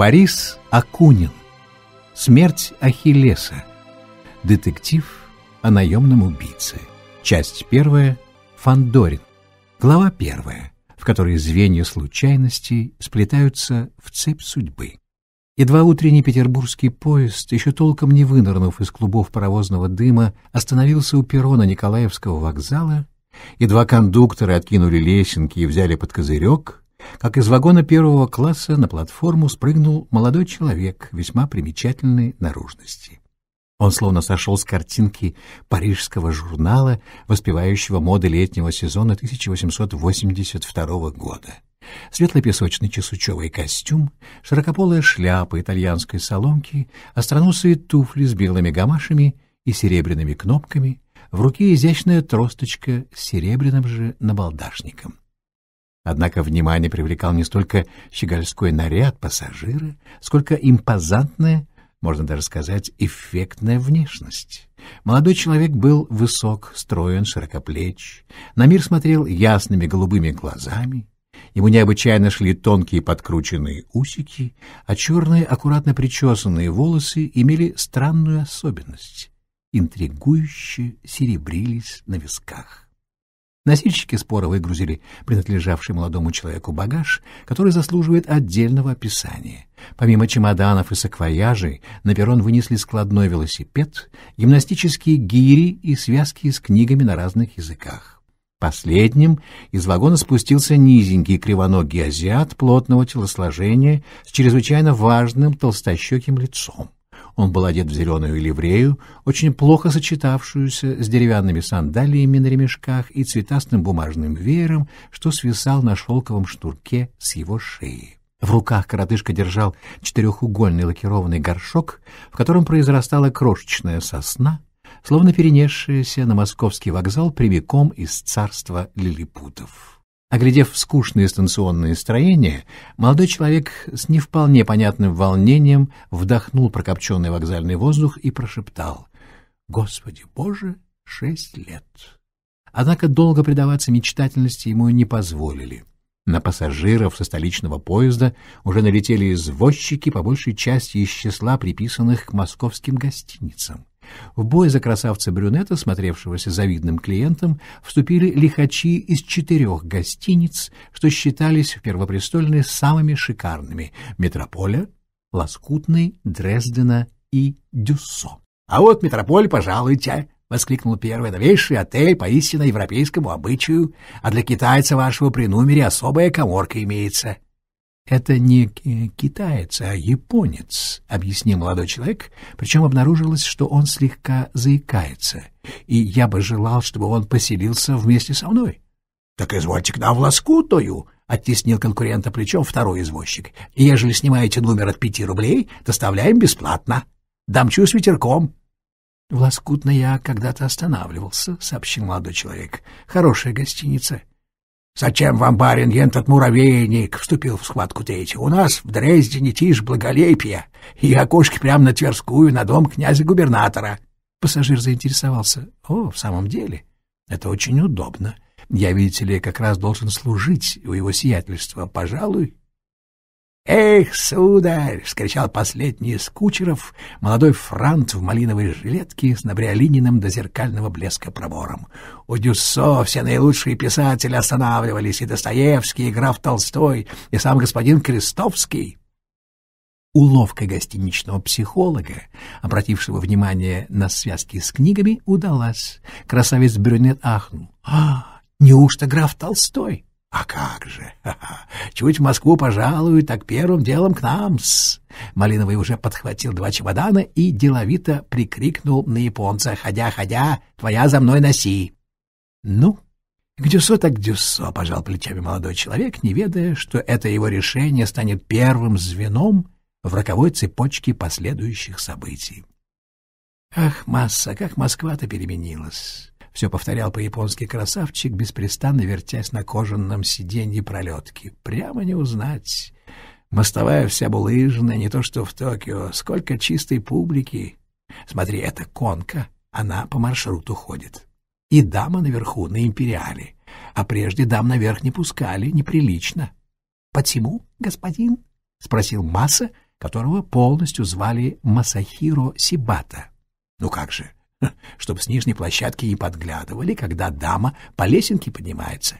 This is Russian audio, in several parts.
Борис Акунин. Смерть Ахиллеса. Детектив о наемном убийце. Часть первая. Фандорин. Глава первая, в которой звенья случайностей сплетаются в цепь судьбы. Едва утренний петербургский поезд, еще толком не вынырнув из клубов паровозного дыма, остановился у перона Николаевского вокзала, едва кондукторы откинули лесенки и взяли под козырек — как из вагона первого класса на платформу спрыгнул молодой человек весьма примечательной наружности. Он словно сошел с картинки парижского журнала, воспевающего моды летнего сезона 1882 года. Светло-песочный чесучевый костюм, широкополая шляпа итальянской соломки, остроносые туфли с белыми гамашами и серебряными кнопками, в руке изящная тросточка с серебряным же набалдашником. Однако внимание привлекал не столько щегольской наряд пассажира, сколько импозантная, можно даже сказать, эффектная внешность. Молодой человек был высок, строен, широкоплеч, на мир смотрел ясными голубыми глазами, ему необычайно шли тонкие подкрученные усики, а черные, аккуратно причесанные волосы имели странную особенность — интригующе серебрились на висках. Носильщики спора выгрузили принадлежавший молодому человеку багаж, который заслуживает отдельного описания. Помимо чемоданов и саквояжей, на перрон вынесли складной велосипед, гимнастические гири и связки с книгами на разных языках. Последним из вагона спустился низенький кривоногий азиат плотного телосложения с чрезвычайно важным толстощеким лицом. Он был одет в зеленую ливрею, очень плохо сочетавшуюся с деревянными сандалиями на ремешках и цветастым бумажным веером, что свисал на шелковом штурке с его шеи. В руках коротышка держал четырехугольный лакированный горшок, в котором произрастала крошечная сосна, словно перенесшаяся на московский вокзал прямиком из царства лилипутов. Оглядев скучные станционные строения, молодой человек с не вполне понятным волнением вдохнул прокопченный вокзальный воздух и прошептал «Господи Боже, шесть лет!». Однако долго предаваться мечтательности ему не позволили. На пассажиров со столичного поезда уже налетели извозчики, по большей части из числа приписанных к московским гостиницам. В бой за красавца-брюнета, смотревшегося завидным клиентом, вступили лихачи из четырех гостиниц, что считались в Первопрестольной самыми шикарными — Метрополя, Лоскутной, Дрездена и Дюссо. — А вот Метрополь, пожалуйте! — воскликнул первый. — Новейший отель по истинно европейскому обычаю, а для китайца вашего при номере особая коморка имеется. — «Это не э, китаец, а японец», — объяснил молодой человек, причем обнаружилось, что он слегка заикается, и я бы желал, чтобы он поселился вместе со мной. «Так извольте к нам в лоскутую», — оттеснил конкурента плечом второй извозчик. «Ежели снимаете номер от пяти рублей, доставляем бесплатно. Дамчу с ветерком». «В лоскутно я когда-то останавливался», — сообщил молодой человек. «Хорошая гостиница». «Зачем вам, барин, ентот муравейник?» — вступил в схватку третий. «У нас в Дрездене тишь благолепия, и окошки прямо на Тверскую, на дом князя-губернатора». Пассажир заинтересовался. «О, в самом деле, это очень удобно. Я, видите ли, как раз должен служить у его сиятельства. Пожалуй, «Эх, сударь!» — вскричал последний из кучеров, молодой франт в малиновой жилетке с набриолининым до зеркального блеска пробором. У Дюссо все наилучшие писатели останавливались, и Достоевский, и граф Толстой, и сам господин Крестовский. Уловка гостиничного психолога, обратившего внимание на связки с книгами, удалась. Красавец-брюнет ахнул. «А, неужто граф Толстой?» А как же! Ха-ха. Чуть в Москву пожалуй, так первым делом к нам-с. Малиновый уже подхватил два чемодана и деловито прикрикнул на японца. «Ходя, ходя, твоя за мной носи!» «Ну?» «Гдюсо так гдюсо», — пожал плечами молодой человек, не ведая, что это его решение станет первым звеном в роковой цепочке последующих событий. «Ах, масса, как Москва-то переменилась!» Все повторял по-японски красавчик, беспрестанно вертясь на кожаном сиденье пролетки. Прямо не узнать. Мостовая вся булыжная, не то что в Токио. Сколько чистой публики. Смотри, это конка. Она по маршруту ходит. И дама наверху, на империале. А прежде дам наверх не пускали, неприлично. — Почему, господин? — спросил Маса, которого полностью звали Масахиро Сибата. — Ну как же, чтобы с нижней площадки и подглядывали, когда дама по лесенке поднимается.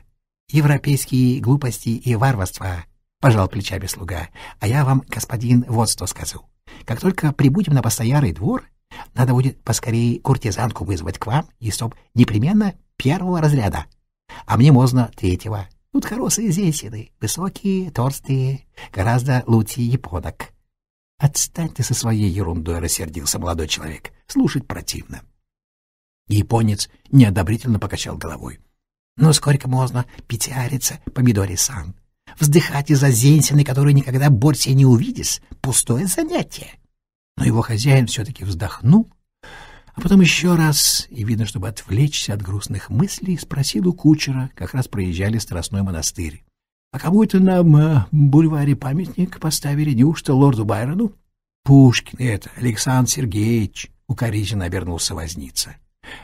«Европейские глупости и варварства», — пожал плечами слуга, — «а я вам, господин, вот что скажу. Как только прибудем на постоярый двор, надо будет поскорее куртизанку вызвать к вам, и чтоб непременно первого разряда, а мне можно третьего. Тут хорошие зесины, высокие, торстые, гораздо лучше японок». Отстаньте со своей ерундой!» — рассердился молодой человек. «Слушать противно». Японец неодобрительно покачал головой. «Ну, сколько можно пятиариться, помидори сан Вздыхать из-за зенсины, которую никогда Борсия не увидишь, пустое занятие!» Но его хозяин все-таки вздохнул, а потом еще раз, и видно, чтобы отвлечься от грустных мыслей, спросил у кучера, как раз проезжали Страстной монастырь. А кому-то на э, бульваре памятник поставили, неужто лорду Байрону? Пушкин это, Александр Сергеевич, укоризненно обернулся возница.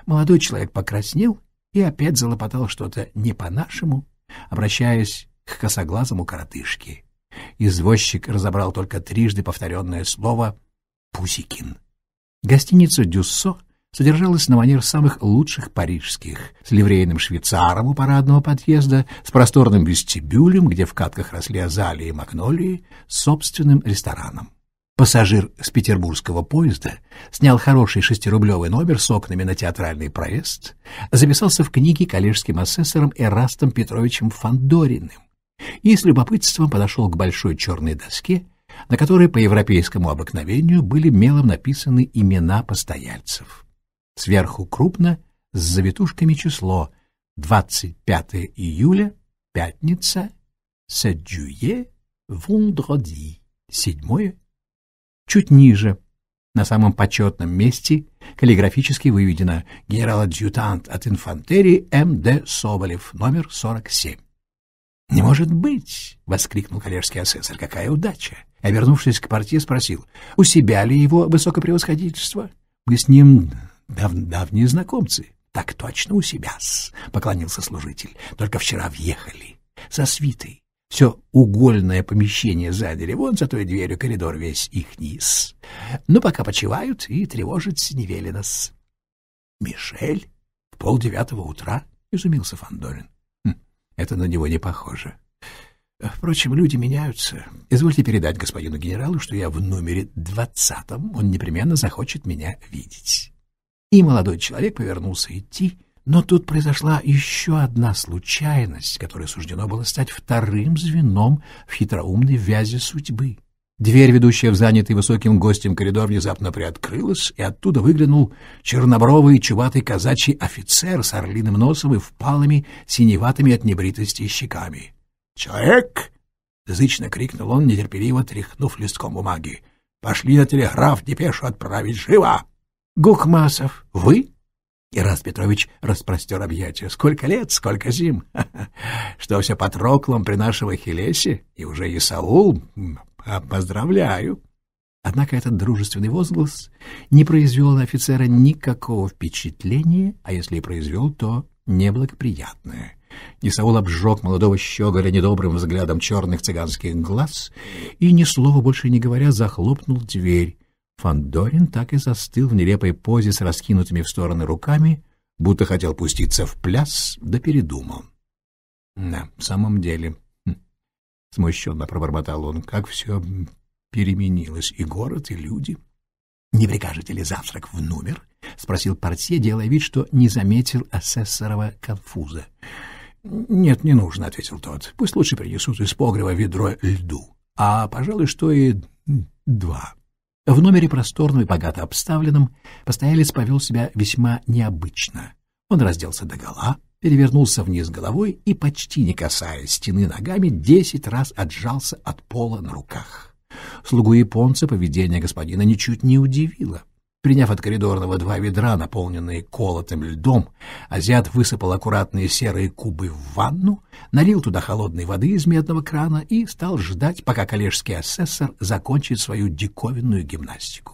Молодой человек покраснел и опять залопотал что-то не по-нашему, обращаясь к косоглазому коротышке. Извозчик разобрал только трижды повторенное слово «Пузикин». Гостиницу «Дюссо» содержалась на манер самых лучших парижских, с ливрейным швейцаром у парадного подъезда, с просторным вестибюлем, где в катках росли азалии и магнолии, с собственным рестораном. Пассажир с петербургского поезда снял хороший шестирублевый номер с окнами на театральный проезд, записался в книге коллежским асессором Эрастом Петровичем Фандориным и с любопытством подошел к большой черной доске, на которой по европейскому обыкновению были мелом написаны имена постояльцев. Сверху крупно, с завитушками число 25 июля, пятница, 7 juillet, седьмое. Чуть ниже, на самом почетном месте, каллиграфически выведено генерал-адъютант от инфантерии М.Д. Соболев, номер 47. «Не может быть!» — воскликнул коллежский асессор. «Какая удача!» Обернувшись к партии, спросил, «У себя ли его высокопревосходительство? Мы с ним дав давние знакомцы. — Так точно у себя-с, поклонился служитель. — Только вчера въехали. Со свитой. Все угольное помещение заняли. Вон за той дверью коридор весь их низ. Но ну, пока почивают и тревожить не велено Мишель? В полдевятого утра? — изумился Фандорин. Хм, это на него не похоже. Впрочем, люди меняются. Извольте передать господину генералу, что я в номере двадцатом. Он непременно захочет меня видеть. И молодой человек повернулся идти, но тут произошла еще одна случайность, которая суждено было стать вторым звеном в хитроумной вязи судьбы. Дверь, ведущая в занятый высоким гостем коридор, внезапно приоткрылась, и оттуда выглянул чернобровый чуватый казачий офицер с орлиным носом и впалыми, синеватыми от небритости щеками. «Человек!» — зычно крикнул он, нетерпеливо тряхнув листком бумаги. «Пошли на телеграф депешу отправить! Живо!» Гукмасов, вы? Ирас Петрович распростер объятия. Сколько лет, сколько зим. Что все по при нашем Ахиллесе и уже Исаул. А, поздравляю. Однако этот дружественный возглас не произвел на офицера никакого впечатления, а если и произвел, то неблагоприятное. Исаул обжег молодого щеголя недобрым взглядом черных цыганских глаз и, ни слова больше не говоря, захлопнул дверь, Фандорин так и застыл в нелепой позе с раскинутыми в стороны руками, будто хотел пуститься в пляс, да передумал. «На самом деле...» хм, — смущенно пробормотал он. «Как все переменилось, и город, и люди». «Не прикажете ли завтрак в номер?» — спросил портье, делая вид, что не заметил асессорова конфуза. «Нет, не нужно», — ответил тот. «Пусть лучше принесут из погреба ведро льду, а, пожалуй, что и два». В номере просторном и богато обставленном постоялец повел себя весьма необычно. Он разделся догола, перевернулся вниз головой и, почти не касаясь стены ногами, десять раз отжался от пола на руках. Слугу японца поведение господина ничуть не удивило. Приняв от коридорного два ведра, наполненные колотым льдом, азиат высыпал аккуратные серые кубы в ванну, налил туда холодной воды из медного крана и стал ждать, пока коллежский асессор закончит свою диковинную гимнастику.